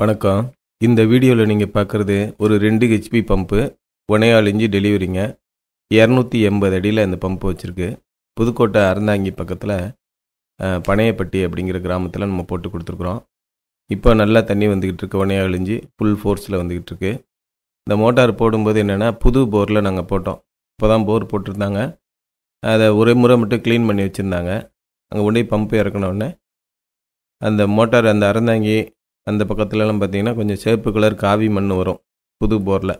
வணக்கம் இந்த வீடியோவில் நீங்கள் பார்க்குறது ஒரு ரெண்டு ஹெச்பி பம்பு ஒனையால் இஞ்சி டெலிவரிங்க இரநூத்தி எண்பது அடியில் இந்த பம்பு வச்சுருக்கு புதுக்கோட்டை அறந்தாங்கி பக்கத்தில் பனையப்பட்டி அப்படிங்கிற கிராமத்தில் நம்ம போட்டு கொடுத்துருக்குறோம் இப்போ நல்லா தண்ணி வந்துக்கிட்டு இருக்கு ஒனையால் இஞ்சி ஃபுல் ஃபோர்ஸில் வந்துக்கிட்டு இருக்கு இந்த மோட்டார் போடும்போது என்னென்னா புது போரில் நாங்கள் போட்டோம் இப்போ தான் போர் போட்டிருந்தாங்க அதை ஒரே முறை மட்டும் க்ளீன் பண்ணி வச்சுருந்தாங்க அங்கே கொண்டு பம்பு இறக்கணோடனே அந்த மோட்டார் அந்த அறந்தாங்கி அந்த பக்கத்துலலாம் பார்த்தீங்கன்னா கொஞ்சம் சேப்பு கலர் காவி மண் வரும் புது போரில்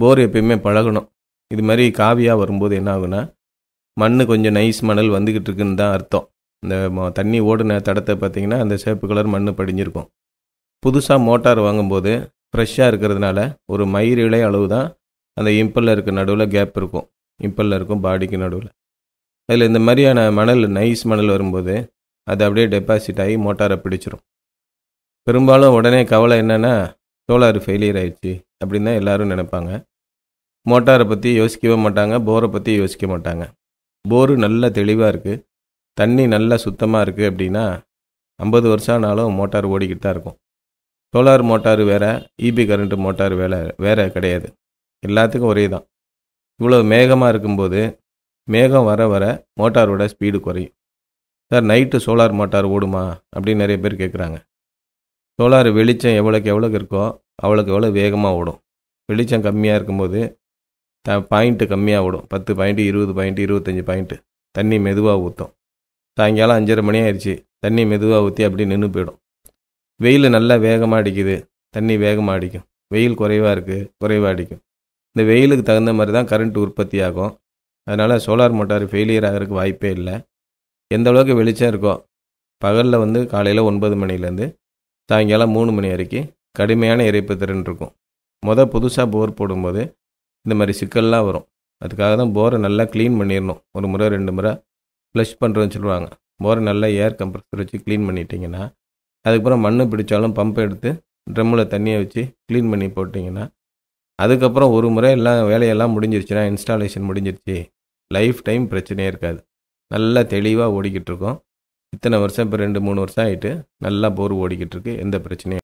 போர் எப்பயுமே பழகணும் இது மாதிரி காவியாக வரும்போது என்ன ஆகுனா மண் கொஞ்சம் நைஸ் மணல் வந்துக்கிட்டு இருக்குன்னு தான் அர்த்தம் இந்த தண்ணி ஓடின தடத்தை பார்த்தீங்கன்னா அந்த சேப்பு கலர் மண் படிஞ்சிருக்கும் புதுசாக மோட்டார் வாங்கும்போது ஃப்ரெஷ்ஷாக இருக்கிறதுனால ஒரு மயிர் இலை அளவு தான் அந்த இம்பலில் இருக்க நடுவில் கேப் இருக்கும் இம்பலில் இருக்கும் பாடிக்கு நடுவில் அதில் இந்த மாதிரியான மணல் நைஸ் மணல் வரும்போது அது அப்படியே டெபாசிட் ஆகி மோட்டாரை பிடிச்சிரும் பெரும்பாலும் உடனே கவலை என்னென்னா சோலார் ஃபெயிலியர் ஆயிடுச்சு அப்படின்னு தான் எல்லோரும் நினைப்பாங்க மோட்டாரை பற்றி யோசிக்கவே மாட்டாங்க போரை பற்றி யோசிக்க மாட்டாங்க போரு நல்ல தெளிவாக இருக்குது தண்ணி நல்லா சுத்தமாக இருக்குது அப்படின்னா ஐம்பது வருஷம் ஆனாலும் மோட்டார் ஓடிக்கிட்டு தான் இருக்கும் சோலார் e மோட்டார் வேறு இபி கரண்ட்டு மோட்டார் வேலை வேறு கிடையாது எல்லாத்துக்கும் ஒரே தான் இவ்வளோ மேகமாக இருக்கும்போது மேகம் வர வர மோட்டாரோட ஸ்பீடு குறையும் சார் நைட்டு சோலார் மோட்டார் ஓடுமா அப்படின்னு நிறைய பேர் கேட்குறாங்க சோலார் வெளிச்சம் எவ்வளோக்கு எவ்வளோக்கு இருக்கோ அவ்வளோக்கு எவ்வளோ வேகமாக ஓடும் வெளிச்சம் கம்மியாக இருக்கும்போது த பாயிண்ட்டு கம்மியாக ஓடும் பத்து பாயிண்ட்டு இருபது பாயிண்ட்டு இருபத்தஞ்சி பாயிண்ட்டு தண்ணி மெதுவாக ஊற்றும் சாயங்காலம் அஞ்சரை மணி ஆயிடுச்சு தண்ணி மெதுவாக ஊற்றி அப்படி நின்று போயிடும் வெயில் நல்லா வேகமாக அடிக்குது தண்ணி வேகமாக அடிக்கும் வெயில் குறைவாக இருக்குது குறைவாக அடிக்கும் இந்த வெயிலுக்கு தகுந்த மாதிரி தான் கரண்ட் உற்பத்தி ஆகும் அதனால் சோலார் மோட்டார் ஃபெயிலியர் ஆகிறதுக்கு வாய்ப்பே இல்லை எந்த அளவுக்கு வெளிச்சம் இருக்கோ பகலில் வந்து காலையில் ஒன்பது மணிலேருந்து சாயங்காலம் மூணு மணி வரைக்கும் கடுமையான இறைப்பு திறன் இருக்கும் மொதல் புதுசாக போர் போடும்போது இந்த மாதிரி சிக்கல்லாம் வரும் அதுக்காக தான் போரை நல்லா க்ளீன் பண்ணிடணும் ஒரு முறை ரெண்டு முறை ஃப்ளஷ் பண்ணுறோன்னு சொல்லுவாங்க போரை நல்லா ஏர் கம்ப்ரஸர் வச்சு க்ளீன் பண்ணிட்டீங்கன்னா அதுக்கப்புறம் மண் பிடிச்சாலும் பம்பை எடுத்து ட்ரம்மில் தண்ணியை வச்சு க்ளீன் பண்ணி போட்டிங்கன்னா அதுக்கப்புறம் ஒரு முறை எல்லாம் வேலையெல்லாம் முடிஞ்சிருச்சுன்னா இன்ஸ்டாலேஷன் முடிஞ்சிருச்சு லைஃப் டைம் பிரச்சனையே இருக்காது நல்லா தெளிவாக ஓடிக்கிட்டு இருக்கோம் இத்தனை வருஷம் இப்போ ரெண்டு மூணு வருஷம் ஆகிட்டு நல்லா போர் ஓடிக்கிட்டு இருக்கு எந்த பிரச்சனையும்